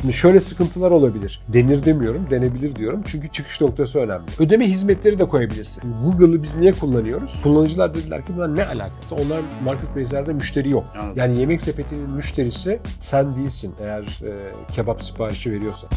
Şimdi şöyle sıkıntılar olabilir. Denir demiyorum, denebilir diyorum. Çünkü çıkış noktası önemli. Ödeme hizmetleri de koyabilirsin. Google'ı biz niye kullanıyoruz? Kullanıcılar dediler ki bunlar ne alakası? Onlar marketplace'lerde müşteri yok. Evet. Yani yemek sepetinin müşterisi sen değilsin eğer e, kebap siparişi veriyorsan.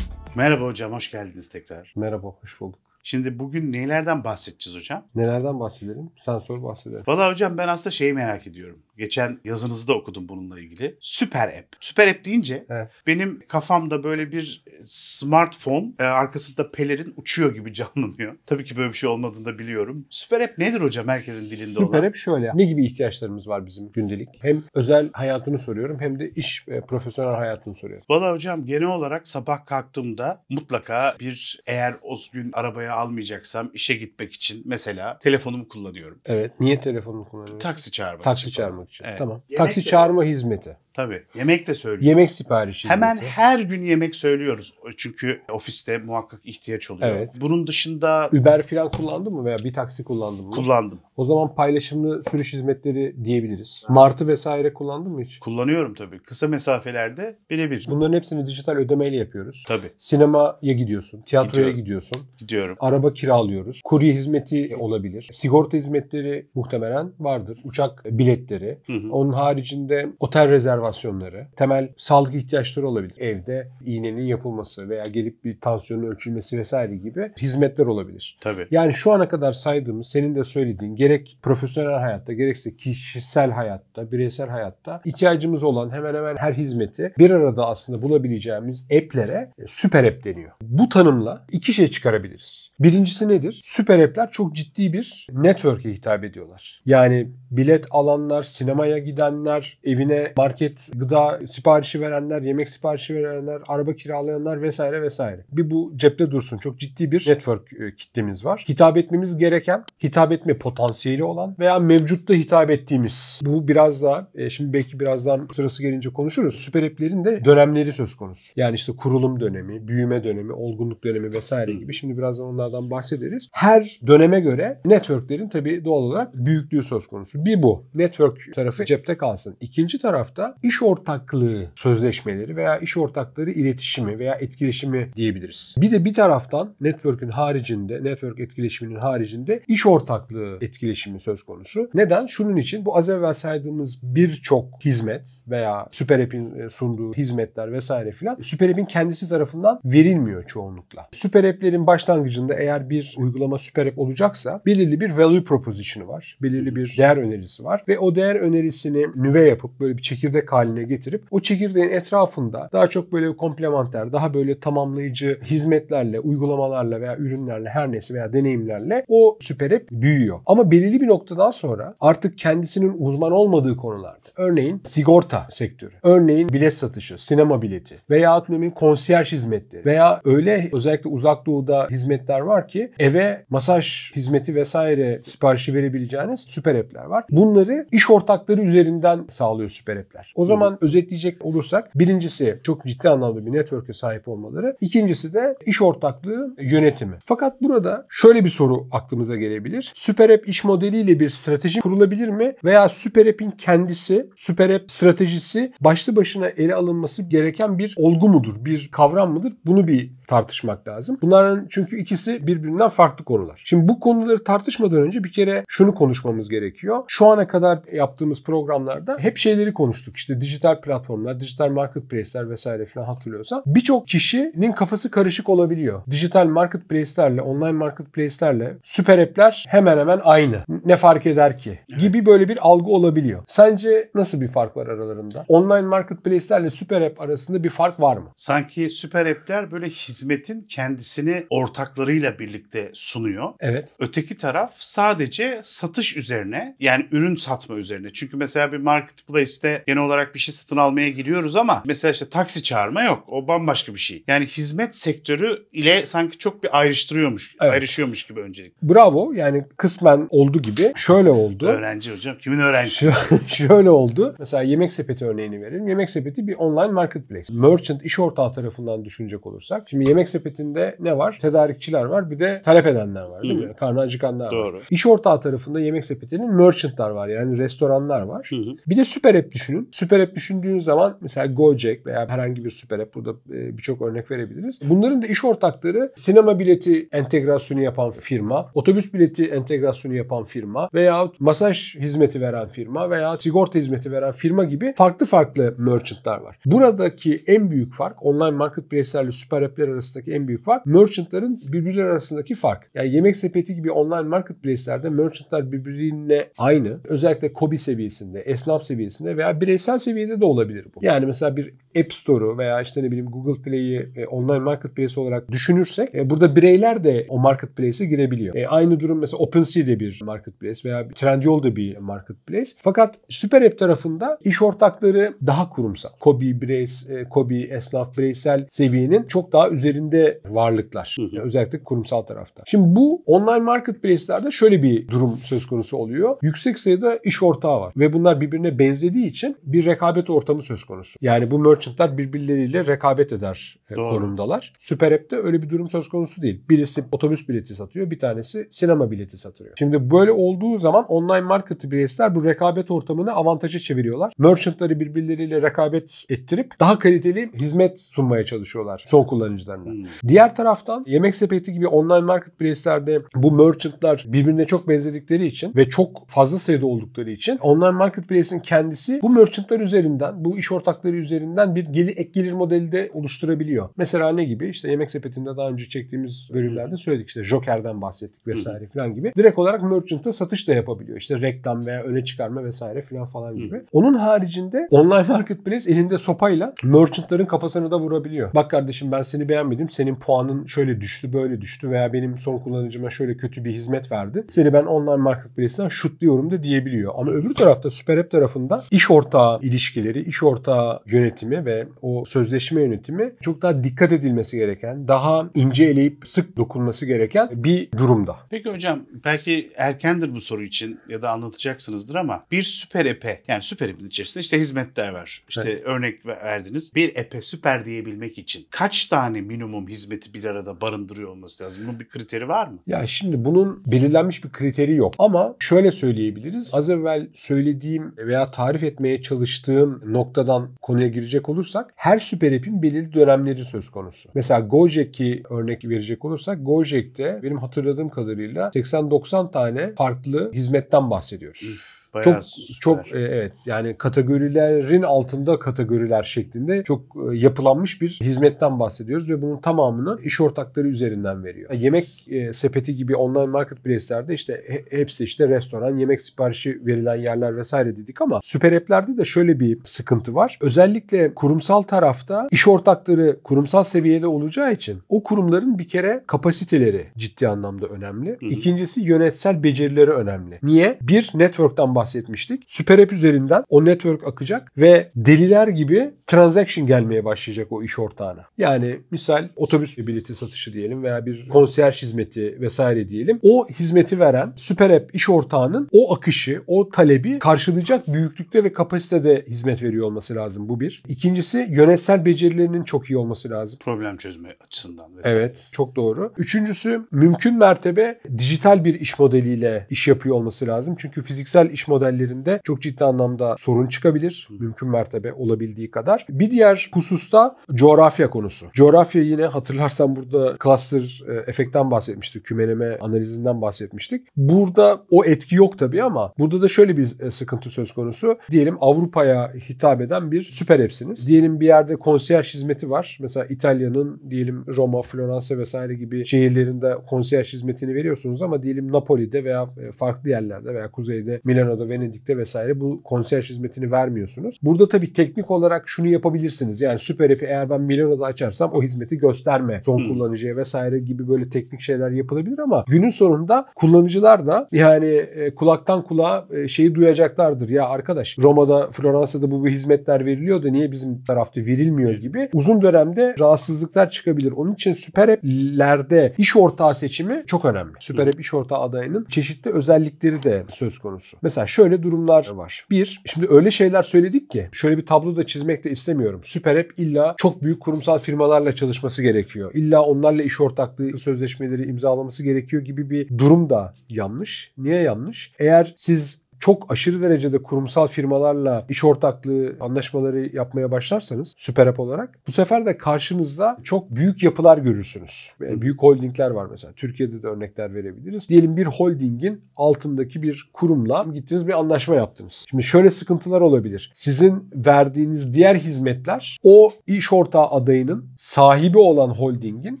Merhaba hocam, hoş geldiniz tekrar. Merhaba, hoş bulduk. Şimdi bugün nelerden bahsedeceğiz hocam? Nelerden bahsedelim? Sen sor bahsedelim. Valla hocam ben aslında şeyi merak ediyorum. Geçen yazınızı da okudum bununla ilgili. Süper app. Süper app deyince evet. benim kafamda böyle bir e, smartphone e, arkasında pelerin uçuyor gibi canlanıyor. Tabii ki böyle bir şey olmadığını da biliyorum. Süper app nedir hocam herkesin dilinde Süper olan? Süper app şöyle. Ne gibi ihtiyaçlarımız var bizim gündelik? Hem özel hayatını soruyorum hem de iş e, profesyonel hayatını soruyorum. Valla hocam genel olarak sabah kalktığımda mutlaka bir eğer o gün arabaya almayacaksam işe gitmek için mesela telefonumu kullanıyorum. Evet. Niye telefonumu kullanıyorum? Taksi çağırmak Taksi çağırmak için. Evet. Tamam. Yemek Taksi de... çağırma hizmeti. Tabii. Yemek de söylüyoruz. Yemek siparişi. Hemen zaten. her gün yemek söylüyoruz. Çünkü ofiste muhakkak ihtiyaç oluyor. Evet. Bunun dışında... Uber falan kullandın mı veya bir taksi kullandın mı? Kullandım. O zaman paylaşımlı sürüş hizmetleri diyebiliriz. Martı vesaire kullandın mı hiç? Kullanıyorum tabii. Kısa mesafelerde birebir. Bunların hepsini dijital ödemeyle yapıyoruz. Tabii. Sinemaya gidiyorsun, tiyatroya Gidiyorum. gidiyorsun. Gidiyorum. Araba kiralıyoruz. Kurye hizmeti olabilir. Sigorta hizmetleri muhtemelen vardır. Uçak biletleri. Hı hı. Onun haricinde otel rezervasyonu reklamasyonları, temel sağlık ihtiyaçları olabilir. Evde iğnenin yapılması veya gelip bir tansiyonun ölçülmesi vesaire gibi hizmetler olabilir. Tabii. Yani şu ana kadar saydığımız, senin de söylediğin gerek profesyonel hayatta gerekse kişisel hayatta, bireysel hayatta ihtiyacımız olan hemen hemen her hizmeti bir arada aslında bulabileceğimiz app'lere e, süper app deniyor. Bu tanımla iki şey çıkarabiliriz. Birincisi nedir? Süper app'ler çok ciddi bir network'e hitap ediyorlar. Yani bilet alanlar, sinemaya gidenler, evine market market, gıda siparişi verenler, yemek siparişi verenler, araba kiralayanlar vesaire vesaire. Bir bu cepte dursun. Çok ciddi bir network e, kitlemiz var. Hitap etmemiz gereken, hitap etme potansiyeli olan veya mevcutta hitap ettiğimiz. Bu biraz daha, e, şimdi belki birazdan sırası gelince konuşuruz. Süper app'lerin de dönemleri söz konusu. Yani işte kurulum dönemi, büyüme dönemi, olgunluk dönemi vesaire gibi. Şimdi birazdan onlardan bahsederiz. Her döneme göre networklerin tabii doğal olarak büyüklüğü söz konusu. Bir bu. Network tarafı cepte kalsın. İkinci tarafta iş ortaklığı sözleşmeleri veya iş ortakları iletişimi veya etkileşimi diyebiliriz. Bir de bir taraftan network'ün haricinde, network etkileşiminin haricinde iş ortaklığı etkileşimi söz konusu. Neden? Şunun için bu az evvel saydığımız birçok hizmet veya Süper App'in e, sunduğu hizmetler vesaire filan Süper App'in kendisi tarafından verilmiyor çoğunlukla. Süper App'lerin başlangıcında eğer bir uygulama Süper App olacaksa belirli bir value proposition'ı var. Belirli bir değer önerisi var ve o değer önerisini nüve yapıp böyle bir çekirdek çekirdek haline getirip o çekirdeğin etrafında daha çok böyle komplementer, daha böyle tamamlayıcı hizmetlerle, uygulamalarla veya ürünlerle her neyse veya deneyimlerle o süper app büyüyor. Ama belirli bir noktadan sonra artık kendisinin uzman olmadığı konularda örneğin sigorta sektörü, örneğin bilet satışı, sinema bileti veya örneğin konsiyerj hizmetleri veya öyle özellikle uzak doğuda hizmetler var ki eve masaj hizmeti vesaire siparişi verebileceğiniz süper app'ler var. Bunları iş ortakları üzerinden sağlıyor süper app'ler. O zaman Hı. özetleyecek olursak birincisi çok ciddi anlamda bir network'e sahip olmaları. İkincisi de iş ortaklığı yönetimi. Fakat burada şöyle bir soru aklımıza gelebilir. Süper App iş modeliyle bir strateji kurulabilir mi? Veya Süper App'in kendisi, Süper App stratejisi başlı başına ele alınması gereken bir olgu mudur? Bir kavram mıdır? Bunu bir tartışmak lazım. Bunların çünkü ikisi birbirinden farklı konular. Şimdi bu konuları tartışmadan önce bir kere şunu konuşmamız gerekiyor. Şu ana kadar yaptığımız programlarda hep şeyleri konuştuk. İşte dijital platformlar, dijital marketplace'ler vesaire falan hatırlıyorsa birçok kişinin kafası karışık olabiliyor. Dijital marketplace'lerle, online marketplace'lerle süper app'ler hemen hemen aynı. Ne fark eder ki? Gibi böyle bir algı olabiliyor. Sence nasıl bir fark var aralarında? Online marketplace'lerle süper app arasında bir fark var mı? Sanki süper app'ler böyle his hizmetin kendisini ortaklarıyla birlikte sunuyor. Evet. Öteki taraf sadece satış üzerine yani ürün satma üzerine. Çünkü mesela bir marketplace'te genel olarak bir şey satın almaya giriyoruz ama mesela işte taksi çağırma yok. O bambaşka bir şey. Yani hizmet sektörü ile sanki çok bir ayrıştırıyormuş, evet. ayrışıyormuş gibi öncelik. Bravo. Yani kısmen oldu gibi. Şöyle oldu. Öğrenci hocam. Kimin öğrencisi? Şöyle oldu. Mesela yemek sepeti örneğini verelim. Yemek sepeti bir online marketplace. Merchant iş ortağı tarafından düşünecek olursak. Şimdi yemek sepetinde ne var? Tedarikçiler var. Bir de talep edenler var değil mi? Karnı acıkanlar Doğru. var. İş ortağı tarafında yemek sepetinin merchantlar var. Yani restoranlar var. Hı hı. Bir de süper app düşünün. Süper app düşündüğünüz zaman mesela Gojek veya herhangi bir süper app burada e, birçok örnek verebiliriz. Bunların da iş ortakları sinema bileti entegrasyonu yapan firma, otobüs bileti entegrasyonu yapan firma veyahut masaj hizmeti veren firma veya sigorta hizmeti veren firma gibi farklı farklı merchantlar var. Buradaki en büyük fark online marketplace'lerle süper app'ler arasındaki en büyük fark merchantların birbirleri arasındaki fark. Yani yemek sepeti gibi online marketplace'lerde merchantlar birbirine aynı. Özellikle kobi seviyesinde, esnaf seviyesinde veya bireysel seviyede de olabilir bu. Yani mesela bir App Store'u veya işte ne bileyim Google Play'i e, online marketplace olarak düşünürsek e, burada bireyler de o marketplace'e girebiliyor. E, aynı durum mesela OpenSea de bir marketplace veya Trendyol da bir marketplace. Fakat Süper App tarafında iş ortakları daha kurumsal. Kobi, bireys, e, Kobi, esnaf, bireysel seviyenin çok daha üzerinde üzerinde varlıklar. Hı hı. özellikle kurumsal tarafta. Şimdi bu online marketplace'lerde şöyle bir durum söz konusu oluyor. Yüksek sayıda iş ortağı var ve bunlar birbirine benzediği için bir rekabet ortamı söz konusu. Yani bu merchantlar birbirleriyle rekabet eder e, Doğru. konumdalar. Süper App'te öyle bir durum söz konusu değil. Birisi otobüs bileti satıyor, bir tanesi sinema bileti satıyor. Şimdi böyle olduğu zaman online marketplace'ler bu rekabet ortamını avantaja çeviriyorlar. Merchantları birbirleriyle rekabet ettirip daha kaliteli hizmet sunmaya çalışıyorlar son kullanıcılar senden. Hmm. Diğer taraftan yemek sepeti gibi online marketplace'lerde bu merchantlar birbirine çok benzedikleri için ve çok fazla sayıda oldukları için online marketplace'in kendisi bu merchantlar üzerinden, bu iş ortakları üzerinden bir gelir, ek gelir modeli de oluşturabiliyor. Mesela ne gibi? İşte yemek sepetinde daha önce çektiğimiz bölümlerde hmm. söyledik işte Joker'den bahsettik hmm. vesaire hmm. falan gibi. Direkt olarak merchant'a satış da yapabiliyor. İşte reklam veya öne çıkarma vesaire falan falan hmm. gibi. Onun haricinde online marketplace elinde sopayla merchantların kafasını da vurabiliyor. Bak kardeşim ben seni beğendim beğenmedim. Senin puanın şöyle düştü, böyle düştü veya benim son kullanıcıma şöyle kötü bir hizmet verdi. Seni ben online marketplace'den şutluyorum da diyebiliyor. Ama öbür tarafta Super App tarafında iş ortağı ilişkileri, iş ortağı yönetimi ve o sözleşme yönetimi çok daha dikkat edilmesi gereken, daha ince eleyip sık dokunması gereken bir durumda. Peki hocam belki erkendir bu soru için ya da anlatacaksınızdır ama bir süper epe yani süper epin içerisinde işte hizmetler var. İşte evet. örnek verdiniz. Bir epe süper diyebilmek için kaç tane minimum hizmeti bir arada barındırıyor olması lazım. Bunun bir kriteri var mı? Ya şimdi bunun belirlenmiş bir kriteri yok. Ama şöyle söyleyebiliriz. Az evvel söylediğim veya tarif etmeye çalıştığım noktadan konuya girecek olursak her süper app'in belirli dönemleri söz konusu. Mesela Gojek'i örnek verecek olursak Gojek'te benim hatırladığım kadarıyla 80-90 tane farklı hizmetten bahsediyoruz. Üf. Bayağı çok süper. çok e, evet yani kategorilerin altında kategoriler şeklinde çok e, yapılanmış bir hizmetten bahsediyoruz ve bunun tamamını iş ortakları üzerinden veriyor. Yemek e, sepeti gibi online marketplace'lerde işte hepsi işte restoran, yemek siparişi verilen yerler vesaire dedik ama süper app'lerde de şöyle bir sıkıntı var. Özellikle kurumsal tarafta iş ortakları kurumsal seviyede olacağı için o kurumların bir kere kapasiteleri ciddi anlamda önemli. İkincisi yönetsel becerileri önemli. Niye? Bir network'tan bahsetmiştik. Süper App üzerinden o network akacak ve deliler gibi transaction gelmeye başlayacak o iş ortağına. Yani misal otobüs bileti satışı diyelim veya bir konser hizmeti vesaire diyelim. O hizmeti veren Süper App iş ortağının o akışı, o talebi karşılayacak büyüklükte ve kapasitede hizmet veriyor olması lazım. Bu bir. İkincisi yönetsel becerilerinin çok iyi olması lazım. Problem çözme açısından. Vesaire. Evet. Çok doğru. Üçüncüsü mümkün mertebe dijital bir iş modeliyle iş yapıyor olması lazım. Çünkü fiziksel iş modellerinde çok ciddi anlamda sorun çıkabilir. Mümkün mertebe olabildiği kadar. Bir diğer hususta coğrafya konusu. Coğrafya yine hatırlarsan burada cluster e, efektten bahsetmiştik. Kümeleme analizinden bahsetmiştik. Burada o etki yok tabii ama burada da şöyle bir e, sıkıntı söz konusu. Diyelim Avrupa'ya hitap eden bir süper app'siniz. Diyelim bir yerde konsiyer hizmeti var. Mesela İtalya'nın diyelim Roma, Floransa vesaire gibi şehirlerinde konsiyer hizmetini veriyorsunuz ama diyelim Napoli'de veya e, farklı yerlerde veya kuzeyde Milano Milano'da, Venedik'te vesaire bu konser hizmetini vermiyorsunuz. Burada tabii teknik olarak şunu yapabilirsiniz. Yani süper app'i eğer ben Milano'da açarsam o hizmeti gösterme son kullanıcıya vesaire gibi böyle teknik şeyler yapılabilir ama günün sonunda kullanıcılar da yani e, kulaktan kulağa e, şeyi duyacaklardır. Ya arkadaş Roma'da, Floransa'da bu, bu hizmetler veriliyor da niye bizim tarafta verilmiyor gibi uzun dönemde rahatsızlıklar çıkabilir. Onun için süper app'lerde iş ortağı seçimi çok önemli. Süper app iş ortağı adayının çeşitli özellikleri de söz konusu. Mesela şöyle durumlar var. Bir, şimdi öyle şeyler söyledik ki şöyle bir tablo da çizmek de istemiyorum. Süper hep illa çok büyük kurumsal firmalarla çalışması gerekiyor. İlla onlarla iş ortaklığı sözleşmeleri imzalaması gerekiyor gibi bir durum da yanlış. Niye yanlış? Eğer siz çok aşırı derecede kurumsal firmalarla iş ortaklığı anlaşmaları yapmaya başlarsanız süper app olarak bu sefer de karşınızda çok büyük yapılar görürsünüz. Yani büyük holdingler var mesela. Türkiye'de de örnekler verebiliriz. Diyelim bir holdingin altındaki bir kurumla gittiniz bir anlaşma yaptınız. Şimdi şöyle sıkıntılar olabilir. Sizin verdiğiniz diğer hizmetler o iş ortağı adayının sahibi olan holdingin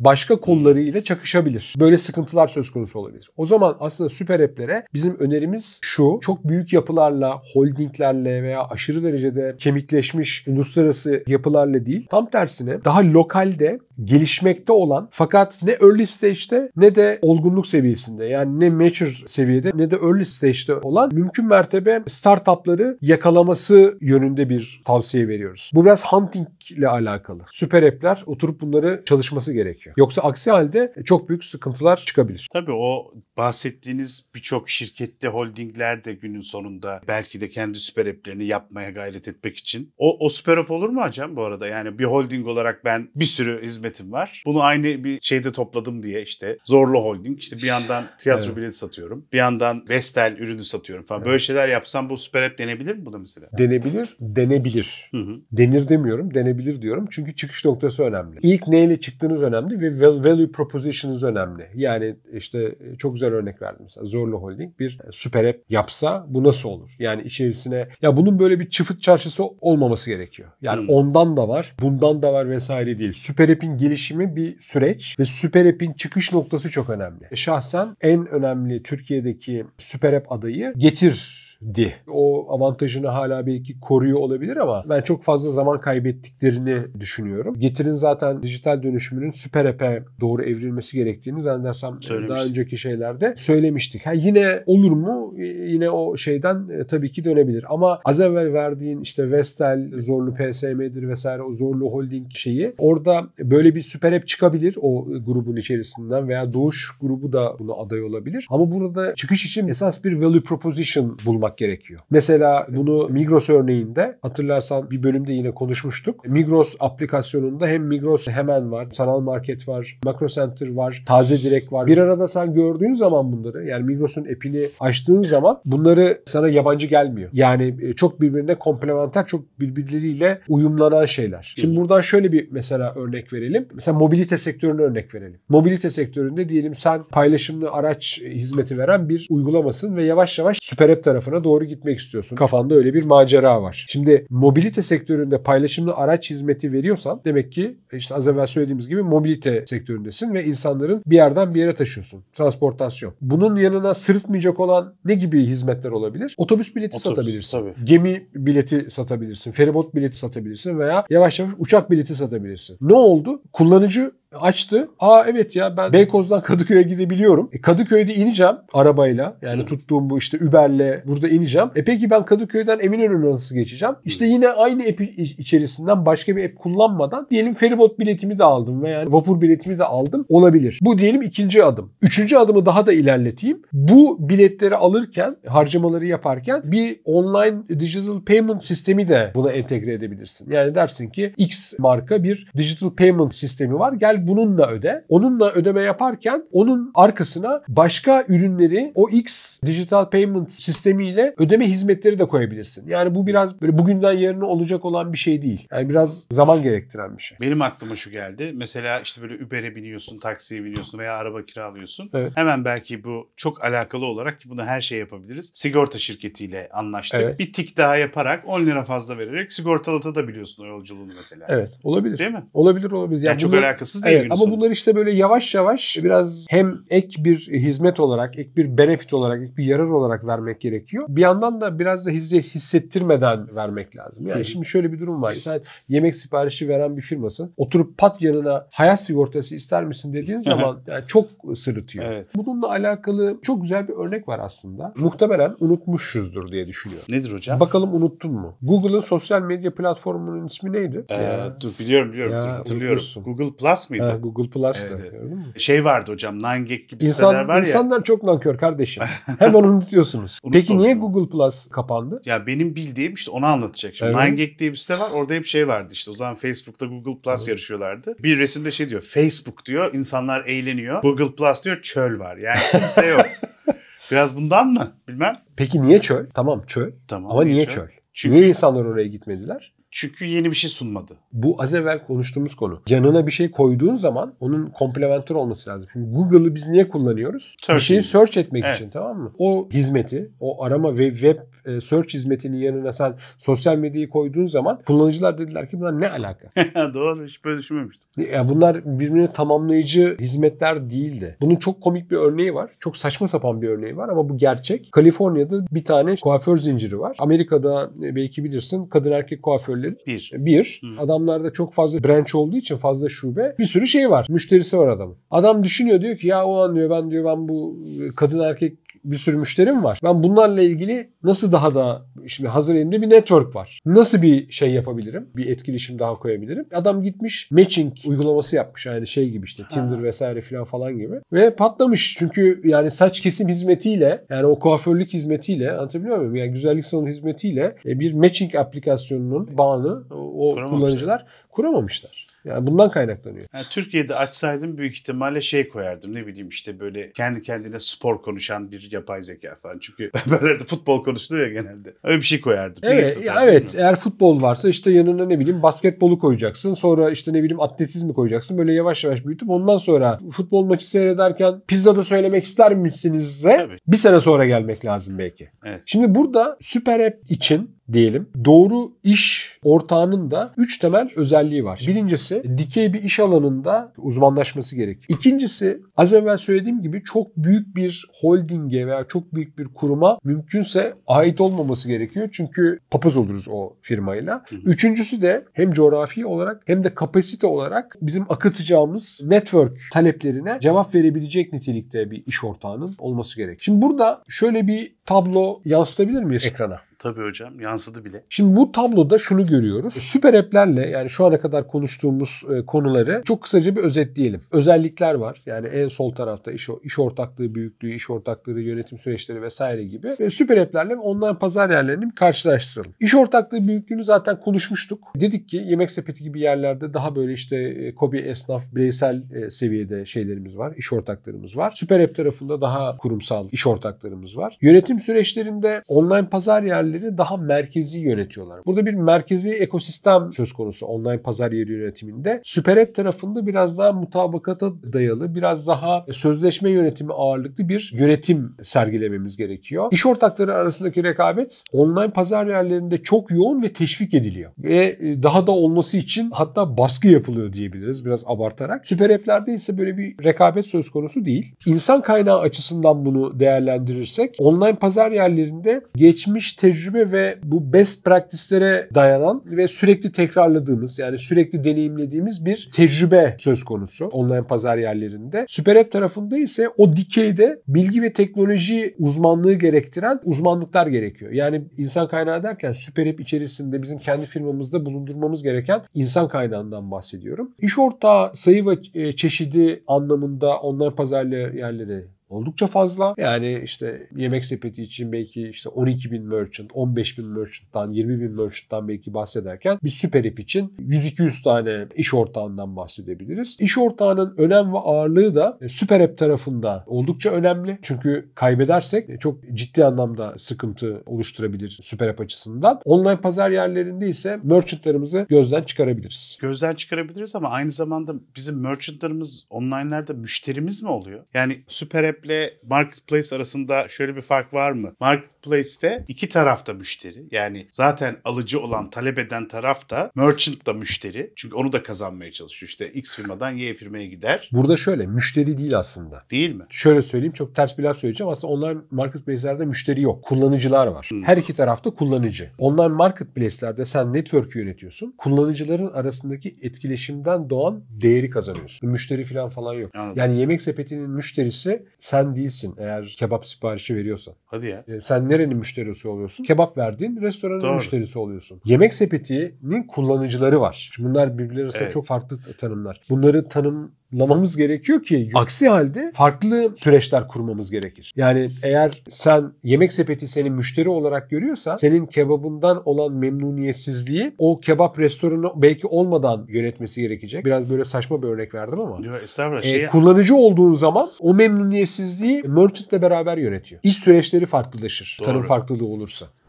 başka kolları çakışabilir. Böyle sıkıntılar söz konusu olabilir. O zaman aslında süper app'lere bizim önerimiz şu. Çok büyük yapılarla, holdinglerle veya aşırı derecede kemikleşmiş uluslararası yapılarla değil. Tam tersine daha lokalde gelişmekte olan fakat ne early stage'de ne de olgunluk seviyesinde yani ne mature seviyede ne de early stage'de olan mümkün mertebe startupları yakalaması yönünde bir tavsiye veriyoruz. Bu biraz hunting ile alakalı. Süper app'ler oturup bunları çalışması gerekiyor. Yoksa aksi halde çok büyük sıkıntılar çıkabilir. Tabii o bahsettiğiniz birçok şirkette holdinglerde gün günün sonunda belki de kendi süper app'lerini yapmaya gayret etmek için. O, o süper app olur mu hocam bu arada? Yani bir holding olarak ben bir sürü hizmetim var. Bunu aynı bir şeyde topladım diye işte Zorlu Holding işte bir yandan tiyatro evet. bileti satıyorum. Bir yandan Vestel ürünü satıyorum falan. Evet. Böyle şeyler yapsam bu süper app denebilir mi bu da mesela? Denebilir, denebilir. Hı hı. Denir demiyorum, denebilir diyorum. Çünkü çıkış noktası önemli. İlk neyle çıktığınız önemli ve value proposition'ınız önemli. Yani işte e, çok güzel örnek verdim mesela. Zorlu Holding bir e, süper app yapsa bu nasıl olur? Yani içerisine ya bunun böyle bir çıfıt çarşısı olmaması gerekiyor. Yani hmm. ondan da var, bundan da var vesaire değil. Süper App'in gelişimi bir süreç ve Süper App'in çıkış noktası çok önemli. E, şahsen en önemli Türkiye'deki Süper App adayı Getir di. O avantajını hala belki koruyor olabilir ama ben çok fazla zaman kaybettiklerini düşünüyorum. Getir'in zaten dijital dönüşümünün süper epe doğru evrilmesi gerektiğini zannedersem e, daha önceki şeylerde söylemiştik. Ha, yine olur mu? Yine o şeyden e, tabii ki dönebilir. Ama az evvel verdiğin işte Vestel, Zorlu PSM'dir vesaire o Zorlu Holding şeyi orada böyle bir süper app çıkabilir o grubun içerisinden veya Doğuş grubu da buna aday olabilir. Ama burada çıkış için esas bir value proposition bulmak yapmak gerekiyor. Mesela bunu Migros örneğinde hatırlarsan bir bölümde yine konuşmuştuk. Migros aplikasyonunda hem Migros hemen var, sanal market var, makro center var, taze direk var. Bir arada sen gördüğün zaman bunları yani Migros'un epini açtığın zaman bunları sana yabancı gelmiyor. Yani e, çok birbirine komplementer, çok birbirleriyle uyumlanan şeyler. Şimdi buradan şöyle bir mesela örnek verelim. Mesela mobilite sektörünü örnek verelim. Mobilite sektöründe diyelim sen paylaşımlı araç hizmeti veren bir uygulamasın ve yavaş yavaş süper app tarafına doğru gitmek istiyorsun. Kafanda öyle bir macera var. Şimdi mobilite sektöründe paylaşımlı araç hizmeti veriyorsan demek ki e, işte az evvel söylediğimiz gibi mobilite sektöründesin ve insanların bir yerden bir yere taşıyorsun. Transportasyon. Bunun yanına sırıtmayacak olan ne gibi hizmetler olabilir? Otobüs bileti Otobüs, satabilirsin. Tabii. Gemi bileti satabilirsin. Feribot bileti satabilirsin veya yavaş yavaş uçak bileti satabilirsin. Ne oldu? Kullanıcı açtı. Aa evet ya ben Beykoz'dan Kadıköy'e gidebiliyorum. E, Kadıköy'de ineceğim arabayla. Yani Hı. tuttuğum bu işte Uber'le burada ineceğim. E peki ben Kadıköy'den Eminönü'ne nasıl geçeceğim? İşte yine aynı app içerisinden başka bir app kullanmadan diyelim feribot biletimi de aldım veya yani vapur biletimi de aldım olabilir. Bu diyelim ikinci adım. Üçüncü adımı daha da ilerleteyim. Bu biletleri alırken, harcamaları yaparken bir online digital payment sistemi de buna entegre edebilirsin. Yani dersin ki X marka bir digital payment sistemi var. Gel bununla öde. Onunla ödeme yaparken onun arkasına başka ürünleri o X digital payment sistemiyle ödeme hizmetleri de koyabilirsin. Yani bu biraz böyle bugünden yarına olacak olan bir şey değil. Yani biraz zaman gerektiren bir şey. Benim aklıma şu geldi. Mesela işte böyle Uber'e biniyorsun, taksiye biniyorsun veya araba kiralıyorsun. Evet. Hemen belki bu çok alakalı olarak ki bunu her şey yapabiliriz. Sigorta şirketiyle anlaştık. Evet. Bir tik daha yaparak 10 lira fazla vererek sigortalata sigortalatabiliyorsun o yolculuğunu mesela. Evet olabilir. Değil mi? Olabilir olabilir. Yani, yani bunlar, çok alakasız değil evet, günün ama sonu. bunlar işte böyle yavaş yavaş biraz hem ek bir hizmet olarak, ek bir benefit olarak, ek bir yarar olarak vermek gerekiyor. Bir yandan da biraz da hissettirmeden vermek lazım. Yani şimdi şöyle bir durum var. Sen yemek siparişi veren bir firmasın. Oturup pat yanına hayat sigortası ister misin dediğin zaman yani çok sırıtıyor. Evet. Bununla alakalı çok güzel bir örnek var aslında. Muhtemelen unutmuşuzdur diye düşünüyorum. Nedir hocam? Bakalım unuttun mu? Google'ın sosyal medya platformunun ismi neydi? Ee, ya. Dur biliyorum biliyorum. Ya, dur, hatırlıyorum. Unutmuşsun. Google Plus mıydı? Plus'taydı. Ha, Google Plus'ta. Evet, evet. Şey vardı hocam Nangek gibi İnsan, siteler var ya. İnsanlar çok nankör kardeşim. Hemen unutuyorsunuz. Peki niye Google Plus kapandı? Ya benim bildiğim işte onu anlatacak. Şimdi evet. Nangek diye bir site var. Orada hep şey vardı işte. O zaman Facebook'ta Google Plus evet. yarışıyorlardı. Bir resimde şey diyor. Facebook diyor insanlar eğleniyor. Google Plus diyor çöl var. Yani kimse yok. Biraz bundan mı? Bilmem. Peki niye çöl? Tamam çöl. Tamam, Ama niye çöl? çöl? Çünkü... Niye insanlar oraya gitmediler? Çünkü yeni bir şey sunmadı. Bu az evvel konuştuğumuz konu. Yanına bir şey koyduğun zaman onun komplementer olması lazım. Şimdi Google'ı biz niye kullanıyoruz? Search bir şeyi search etmek evet. için tamam mı? O hizmeti, o arama ve web e, search hizmetinin yanına sen sosyal medyayı koyduğun zaman kullanıcılar dediler ki bunlar ne alaka? Doğru hiç böyle düşünmemiştim. Ya bunlar birbirine tamamlayıcı hizmetler değildi. Bunun çok komik bir örneği var. Çok saçma sapan bir örneği var ama bu gerçek. Kaliforniya'da bir tane kuaför zinciri var. Amerika'da e, belki bilirsin kadın erkek kuaförleri otellerin? Bir. Bir. Hı. Adamlarda çok fazla branch olduğu için fazla şube. Bir sürü şey var. Müşterisi var adamın. Adam düşünüyor diyor ki ya o an diyor ben diyor ben bu kadın erkek bir sürü müşterim var. Ben bunlarla ilgili nasıl daha da şimdi hazır elimde bir network var. Nasıl bir şey yapabilirim? Bir etkileşim daha koyabilirim. Adam gitmiş matching uygulaması yapmış. Yani şey gibi işte Tinder ha. vesaire filan falan gibi. Ve patlamış. Çünkü yani saç kesim hizmetiyle yani o kuaförlük hizmetiyle anlatabiliyor muyum? Yani güzellik salonu hizmetiyle e, bir matching aplikasyonunun bağını o kullanıcılar kuramamışlar. Yani bundan kaynaklanıyor. Yani Türkiye'de açsaydım büyük ihtimalle şey koyardım ne bileyim işte böyle kendi kendine spor konuşan bir yapay zeka falan. Çünkü böyle de futbol konuşuluyor ya genelde. Öyle bir şey koyardım. Evet, Neyse, evet eğer futbol varsa işte yanına ne bileyim basketbolu koyacaksın. Sonra işte ne bileyim atletizmi koyacaksın. Böyle yavaş yavaş büyütüp ondan sonra futbol maçı seyrederken pizza da söylemek ister misinizse Tabii. bir sene sonra gelmek lazım belki. Evet. Şimdi burada Süper App için diyelim. Doğru iş ortağının da 3 temel özelliği var. Birincisi dikey bir iş alanında uzmanlaşması gerek. İkincisi az evvel söylediğim gibi çok büyük bir holdinge veya çok büyük bir kuruma mümkünse ait olmaması gerekiyor. Çünkü papaz oluruz o firmayla. Üçüncüsü de hem coğrafi olarak hem de kapasite olarak bizim akıtacağımız network taleplerine cevap verebilecek nitelikte bir iş ortağının olması gerek. Şimdi burada şöyle bir tablo yansıtabilir miyiz ekrana? Tabii hocam yansıdı bile. Şimdi bu tabloda şunu görüyoruz. Süper app'lerle yani şu ana kadar konuştuğumuz e, konuları çok kısaca bir özetleyelim. Özellikler var. Yani en sol tarafta iş, iş ortaklığı büyüklüğü, iş ortaklığı yönetim süreçleri vesaire gibi. Ve süper app'lerle online pazar yerlerini bir karşılaştıralım. İş ortaklığı büyüklüğünü zaten konuşmuştuk. Dedik ki yemek sepeti gibi yerlerde daha böyle işte e, kobi esnaf bireysel e, seviyede şeylerimiz var. iş ortaklarımız var. Süper app tarafında daha kurumsal iş ortaklarımız var. Yönetim Üretim süreçlerinde online pazar yerleri daha merkezi yönetiyorlar. Burada bir merkezi ekosistem söz konusu online pazar yeri yönetiminde. Süper App tarafında biraz daha mutabakata dayalı, biraz daha sözleşme yönetimi ağırlıklı bir yönetim sergilememiz gerekiyor. İş ortakları arasındaki rekabet online pazar yerlerinde çok yoğun ve teşvik ediliyor. Ve e, daha da olması için hatta baskı yapılıyor diyebiliriz biraz abartarak. Süper app'lerde ise böyle bir rekabet söz konusu değil. İnsan kaynağı açısından bunu değerlendirirsek online pazar yerlerinde geçmiş tecrübe ve bu best practice'lere dayanan ve sürekli tekrarladığımız yani sürekli deneyimlediğimiz bir tecrübe söz konusu online pazar yerlerinde. Süper tarafında ise o dikeyde bilgi ve teknoloji uzmanlığı gerektiren uzmanlıklar gerekiyor. Yani insan kaynağı derken Süper içerisinde bizim kendi firmamızda bulundurmamız gereken insan kaynağından bahsediyorum. İş ortağı sayı ve e, çeşidi anlamında online pazar yerleri oldukça fazla. Yani işte yemek sepeti için belki işte 12 bin merchant, 15 bin merchant'tan, 20 bin merchant'tan belki bahsederken bir süper app için 100-200 tane iş ortağından bahsedebiliriz. İş ortağının önem ve ağırlığı da e, süper app tarafında oldukça önemli. Çünkü kaybedersek e, çok ciddi anlamda sıkıntı oluşturabilir süper app açısından. Online pazar yerlerinde ise merchantlarımızı gözden çıkarabiliriz. Gözden çıkarabiliriz ama aynı zamanda bizim merchantlarımız online'larda müşterimiz mi oluyor? Yani süper app ile marketplace arasında şöyle bir fark var mı? Marketplace'te iki tarafta müşteri. Yani zaten alıcı olan, talep eden taraf da merchant da müşteri. Çünkü onu da kazanmaya çalışıyor. İşte X firmadan Y firmaya gider. Burada şöyle müşteri değil aslında. Değil mi? Şöyle söyleyeyim çok ters bir laf söyleyeceğim. Aslında onlar marketplace'lerde müşteri yok. Kullanıcılar var. Hmm. Her iki tarafta kullanıcı. Online marketplace'lerde sen network'ü yönetiyorsun. Kullanıcıların arasındaki etkileşimden doğan değeri kazanıyorsun. Müşteri falan falan yok. Anladım. Yani yemek sepetinin müşterisi sen değilsin eğer kebap siparişi veriyorsan. Hadi ya. E, sen nerenin müşterisi oluyorsun? Kebap verdiğin restoranın Doğru. müşterisi oluyorsun. Yemek sepetinin kullanıcıları var. Şimdi bunlar birbirleri arasında evet. çok farklı tanımlar. Bunları tanım lamamız gerekiyor ki aksi halde farklı süreçler kurmamız gerekir. Yani eğer sen yemek sepeti seni müşteri olarak görüyorsa senin kebabından olan memnuniyetsizliği o kebap restoranı belki olmadan yönetmesi gerekecek. Biraz böyle saçma bir örnek verdim ama. Yok estağfurullah. Ee, şey... E, kullanıcı olduğun zaman o memnuniyetsizliği merchantle beraber yönetiyor. İş süreçleri farklılaşır. Doğru. Tarım farklılığı olursa.